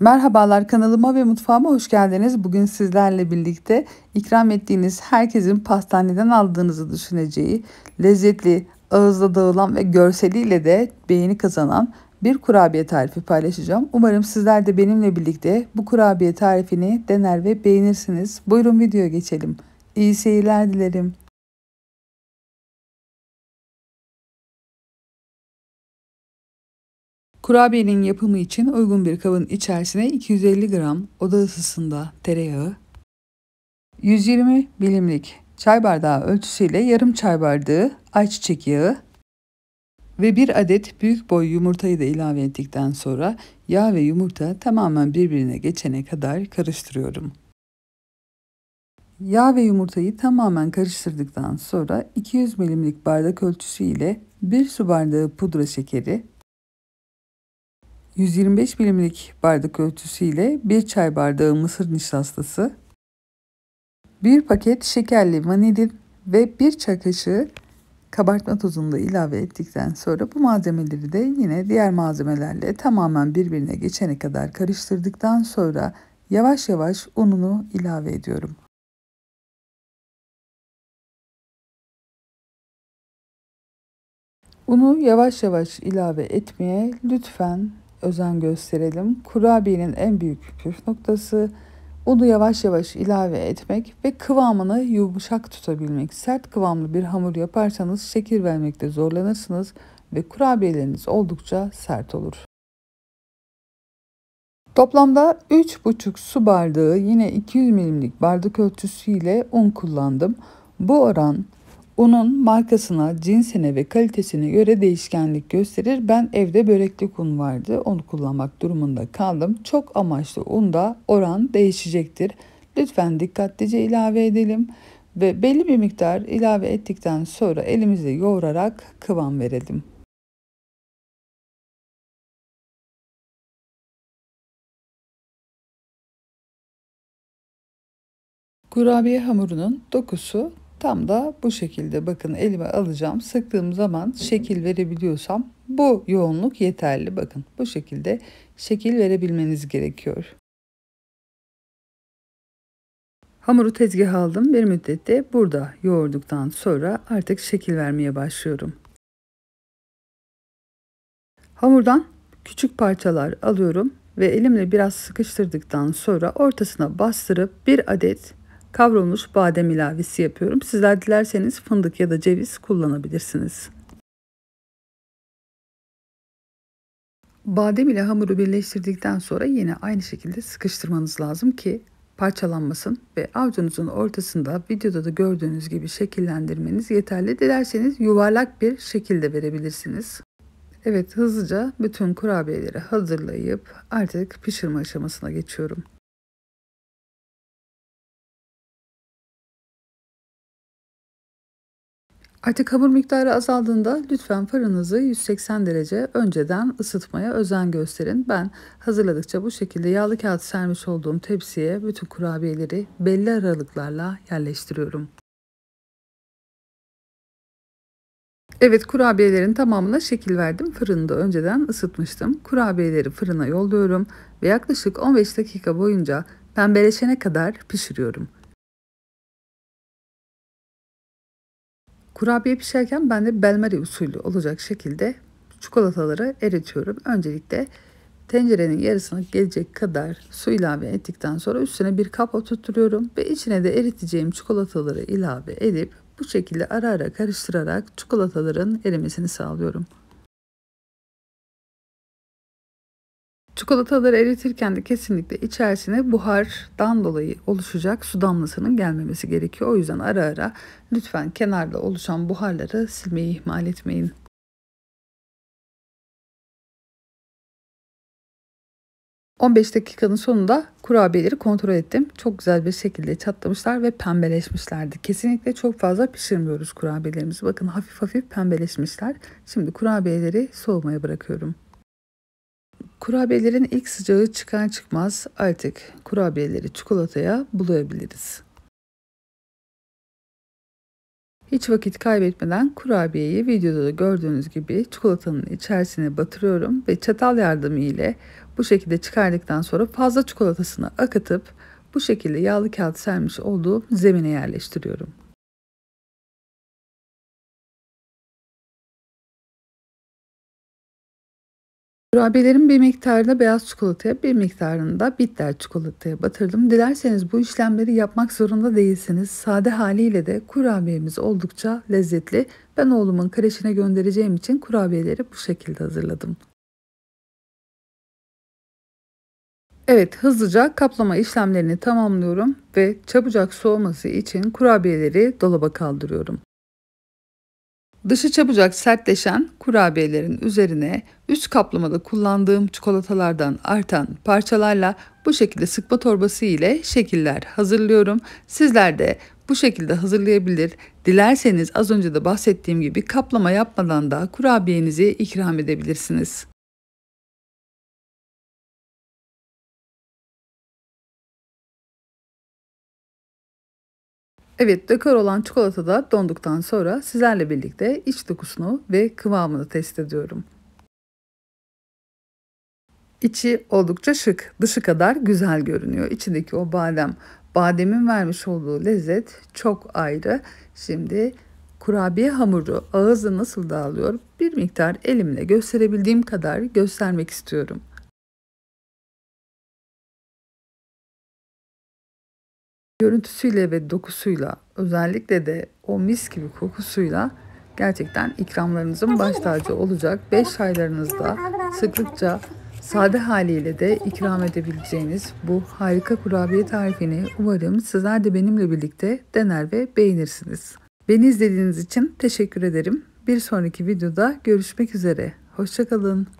Merhabalar kanalıma ve mutfağıma hoş geldiniz. Bugün sizlerle birlikte ikram ettiğiniz herkesin pastaneden aldığınızı düşüneceği lezzetli, ağızda dağılan ve görseliyle de beğeni kazanan bir kurabiye tarifi paylaşacağım. Umarım sizler de benimle birlikte bu kurabiye tarifini dener ve beğenirsiniz. Buyurun videoya geçelim. İyi seyirler dilerim. Kurabiyenin yapımı için uygun bir kabın içerisine 250 gram oda ısısında tereyağı, 120 milimlik çay bardağı ölçüsüyle yarım çay bardağı ayçiçek yağı ve bir adet büyük boy yumurtayı da ilave ettikten sonra yağ ve yumurta tamamen birbirine geçene kadar karıştırıyorum. Yağ ve yumurtayı tamamen karıştırdıktan sonra 200 milimlik bardak ölçüsü ile 1 su bardağı pudra şekeri, 125 milimlik bardak ölçüsüyle 1 çay bardağı mısır nişastası, 1 paket şekerli vanilin ve 1 çay kaşığı kabartma tozunu da ilave ettikten sonra bu malzemeleri de yine diğer malzemelerle tamamen birbirine geçene kadar karıştırdıktan sonra yavaş yavaş ununu ilave ediyorum. Unu yavaş yavaş ilave etmeye lütfen özen gösterelim. Kurabiyenin en büyük püf noktası unu yavaş yavaş ilave etmek ve kıvamını yumuşak tutabilmek. Sert kıvamlı bir hamur yaparsanız şekil vermekte zorlanırsınız ve kurabiyeleriniz oldukça sert olur. Toplamda 3,5 su bardağı yine 200 milimlik bardak ölçüsüyle un kullandım. Bu oran Unun markasına, cinsine ve kalitesine göre değişkenlik gösterir. Ben evde böreklik un vardı. Onu kullanmak durumunda kaldım. Çok amaçlı unda oran değişecektir. Lütfen dikkatlice ilave edelim ve belli bir miktar ilave ettikten sonra elimizle yoğurarak kıvam verelim. Kurabiye hamurunun dokusu Tam da bu şekilde bakın elime alacağım. Sıktığım zaman şekil verebiliyorsam bu yoğunluk yeterli. Bakın bu şekilde şekil verebilmeniz gerekiyor. Hamuru tezgah aldım. Bir müddette burada yoğurduktan sonra artık şekil vermeye başlıyorum. Hamurdan küçük parçalar alıyorum ve elimle biraz sıkıştırdıktan sonra ortasına bastırıp bir adet kavrulmuş badem ilavesi yapıyorum. Sizler dilerseniz fındık ya da ceviz kullanabilirsiniz. Badem ile hamuru birleştirdikten sonra yine aynı şekilde sıkıştırmanız lazım ki parçalanmasın ve avucunuzun ortasında videoda da gördüğünüz gibi şekillendirmeniz yeterli. Dilerseniz yuvarlak bir şekilde verebilirsiniz. Evet hızlıca bütün kurabiyeleri hazırlayıp artık pişirme aşamasına geçiyorum. Artık hamur miktarı azaldığında lütfen fırınınızı 180 derece önceden ısıtmaya özen gösterin. Ben hazırladıkça bu şekilde yağlı kağıt sermiş olduğum tepsiye bütün kurabiyeleri belli aralıklarla yerleştiriyorum. Evet kurabiyelerin tamamına şekil verdim. Fırını da önceden ısıtmıştım. Kurabiyeleri fırına yolluyorum ve yaklaşık 15 dakika boyunca pembeleşene kadar pişiriyorum. Kurabiye pişerken ben de belmari usulü olacak şekilde çikolataları eritiyorum. Öncelikle tencerenin yarısına gelecek kadar su ilave ettikten sonra üstüne bir kap oturtuyorum ve içine de eriteceğim çikolataları ilave edip bu şekilde ara ara karıştırarak çikolataların erimesini sağlıyorum. Çikolataları eritirken de kesinlikle içerisine buhardan dolayı oluşacak su damlasının gelmemesi gerekiyor. O yüzden ara ara lütfen kenarda oluşan buharları silmeyi ihmal etmeyin. ...15 dakikanın sonunda kurabiyeleri kontrol ettim. Çok güzel bir şekilde çatlamışlar ve pembeleşmişlerdi. Kesinlikle çok fazla pişirmiyoruz kurabiyelerimizi. Bakın hafif hafif pembeleşmişler. Şimdi kurabiyeleri soğumaya bırakıyorum. Kurabiyelerin ilk sıcağı çıkan çıkmaz artık kurabiyeleri çikolataya bulayabiliriz. Hiç vakit kaybetmeden kurabiyeyi videoda da gördüğünüz gibi çikolatanın içerisine batırıyorum ve çatal yardımı ile bu şekilde çıkardıktan sonra fazla çikolatasını akıtıp bu şekilde yağlı kağıt sermiş olduğum zemine yerleştiriyorum. Kurabiyelerin bir miktarını beyaz çikolataya, bir miktarını da bitter çikolataya batırdım. Dilerseniz bu işlemleri yapmak zorunda değilsiniz. Sade haliyle de kurabiyemiz oldukça lezzetli. Ben oğlumun kreşine göndereceğim için kurabiyeleri bu şekilde hazırladım. Evet hızlıca kaplama işlemlerini tamamlıyorum ve çabucak soğuması için kurabiyeleri dolaba kaldırıyorum. Dışı çabucak sertleşen kurabiyelerin üzerine üst kaplamada kullandığım çikolatalardan artan parçalarla bu şekilde sıkma torbası ile şekiller hazırlıyorum. Sizler de bu şekilde hazırlayabilir. Dilerseniz az önce de bahsettiğim gibi kaplama yapmadan da kurabiyenizi ikram edebilirsiniz. Evet dekor olan çikolata da donduktan sonra sizlerle birlikte iç dokusunu ve kıvamını test ediyorum. İçi oldukça şık, dışı kadar güzel görünüyor. İçindeki o badem, bademin vermiş olduğu lezzet çok ayrı. Şimdi kurabiye hamuru ağızda nasıl dağılıyor bir miktar elimle gösterebildiğim kadar göstermek istiyorum. Görüntüsüyle ve dokusuyla özellikle de o mis gibi kokusuyla gerçekten ikramlarınızın baş tacı olacak. beş aylarınızda sıklıkça sade haliyle de ikram edebileceğiniz bu harika kurabiye tarifini umarım sizler de benimle birlikte dener ve beğenirsiniz. Beni izlediğiniz için teşekkür ederim. Bir sonraki videoda görüşmek üzere. Hoşçakalın.